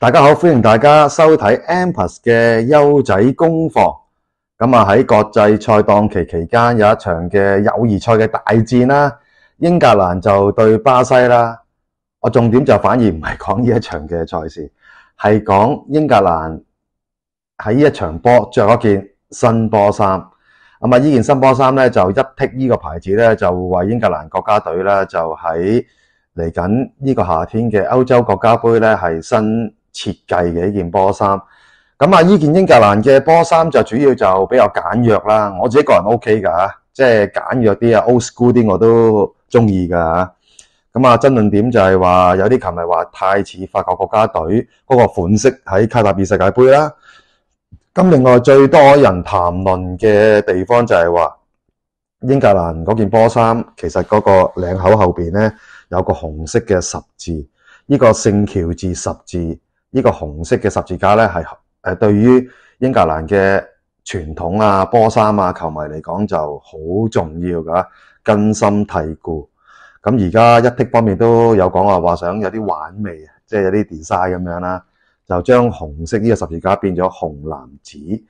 大家好，欢迎大家收睇 a m p r e s 嘅优仔功课。咁啊，喺国际赛档期期间有一场嘅友谊赛嘅大战啦，英格兰就对巴西啦。我重点就反而唔系讲呢一场嘅赛事，系讲英格兰喺呢一场波着一件新波衫。咁啊，呢件新波衫咧就一剔呢个牌子咧就话英格兰国家队咧就喺嚟紧呢个夏天嘅欧洲国家杯咧系新。设计嘅呢件波衫，咁啊，呢件英格兰嘅波衫就主要就比较简约啦。我自己个人 O K 噶，即系简约啲啊，old school 啲我都中意噶。咁啊，争论点就系话有啲琴日话太似法国国家队嗰个款式喺卡塔尔世界杯啦。咁另外最多人谈论嘅地方就系话英格兰嗰件波衫，其实嗰个领口后边咧有个红色嘅十字，呢个圣乔治十字。呢個紅色嘅十字架咧，係誒對於英格蘭嘅傳統啊、波衫啊、球迷嚟講就好重要㗎，根深蒂固。咁而家一剔方面都有講話話想有啲玩味，即係有啲 design 咁樣啦，就將紅色呢個十字架變咗紅藍紫。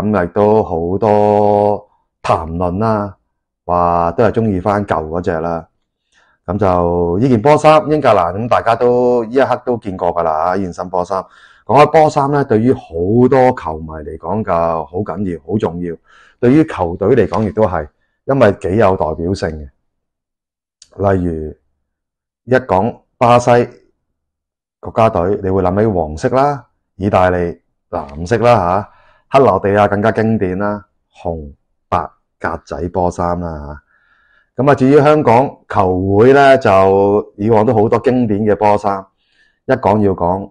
咁亦都好多談論啦，話都係中意翻舊嗰隻啦。咁就呢件波衫，英格兰咁大家都一刻都见过噶啦，件新波衫。讲开波衫咧，对于好多球迷嚟讲，就好紧要，好重要。对于球队嚟讲，亦都系，因为几有代表性嘅。例如一讲巴西国家队，你会谂起黄色啦，意大利蓝色啦，吓，克罗地亚更加经典啦，红白格仔波衫啦，吓。咁啊，至於香港球會咧，就以往都好多經典嘅波衫，一講要講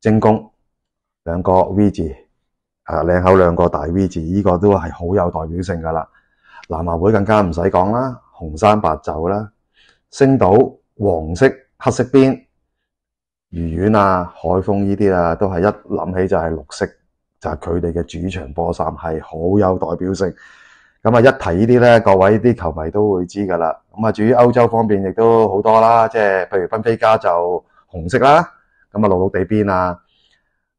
精工兩個 V 字，啊領口兩個大 V 字，呢個都係好有代表性噶啦。南華會更加唔使講啦，紅衫白袖啦，星島黃色黑色邊，魚丸啊海風呢啲啊，都係一諗起就係綠色，就係佢哋嘅主場波衫係好有代表性。咁啊！一提呢啲咧，各位啲球迷都會知㗎啦。咁啊，至於歐洲方面亦都好多啦，即係譬如芬飛加就紅色啦，咁啊，露露地邊啊，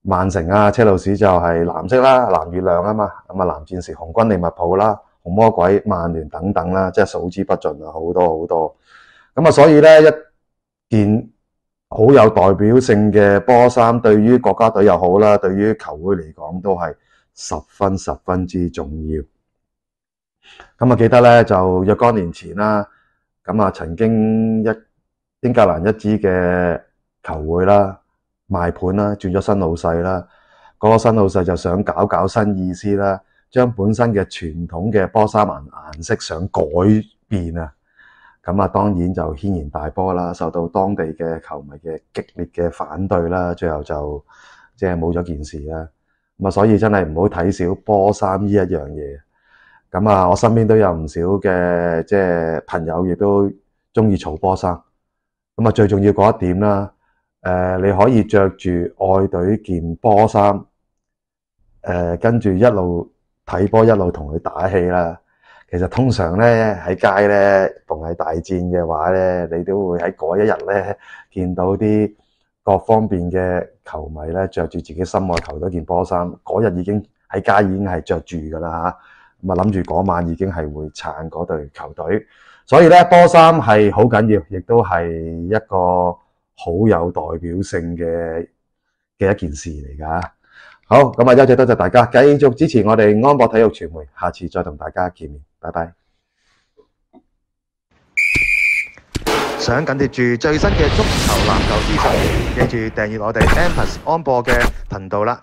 曼城啊，車路士就係藍色啦，藍月亮啊嘛，咁啊，藍戰士、紅軍利物浦啦，紅魔鬼、曼聯等等啦，即係數之不尽啊，好多好多。咁啊，所以咧一件好有代表性嘅波衫，對於國家隊又好啦，對於球會嚟講都係十分十分之重要。咁啊，记得咧就若干年前啦，咁啊，曾经一英格兰一支嘅球会啦，卖盘啦，转咗新老细啦，嗰个新老细就想搞搞新意思啦，将本身嘅传统嘅波衫颜颜色想改变啊，咁啊，当然就轩然大波啦，受到当地嘅球迷嘅激烈嘅反对啦，最后就即系冇咗件事啦，咁啊，所以真系唔好睇小波衫呢一样嘢。咁啊，我身邊都有唔少嘅即係朋友，亦都中意嘈波衫。咁啊，最重要嗰一點啦，誒，你可以着住爱隊件波衫，誒，跟住一路睇波，一路同佢打氣啦。其實通常咧喺街咧，逢系大戰嘅話咧，你都會喺嗰一日咧見到啲各方面嘅球迷咧着住自己心爱球队件波衫，嗰日已經喺街已經係着住㗎啦吓。咪谂住嗰晚已经系会撑嗰队球队，所以咧波衫系好紧要，亦都系一个好有代表性嘅嘅一件事嚟噶。好，咁啊，多谢多谢大家，继续支持我哋安博体育传媒，下次再同大家见面，拜拜。想紧贴住最新嘅足球篮球资讯，记住订阅我哋 Amos 安博嘅频道啦。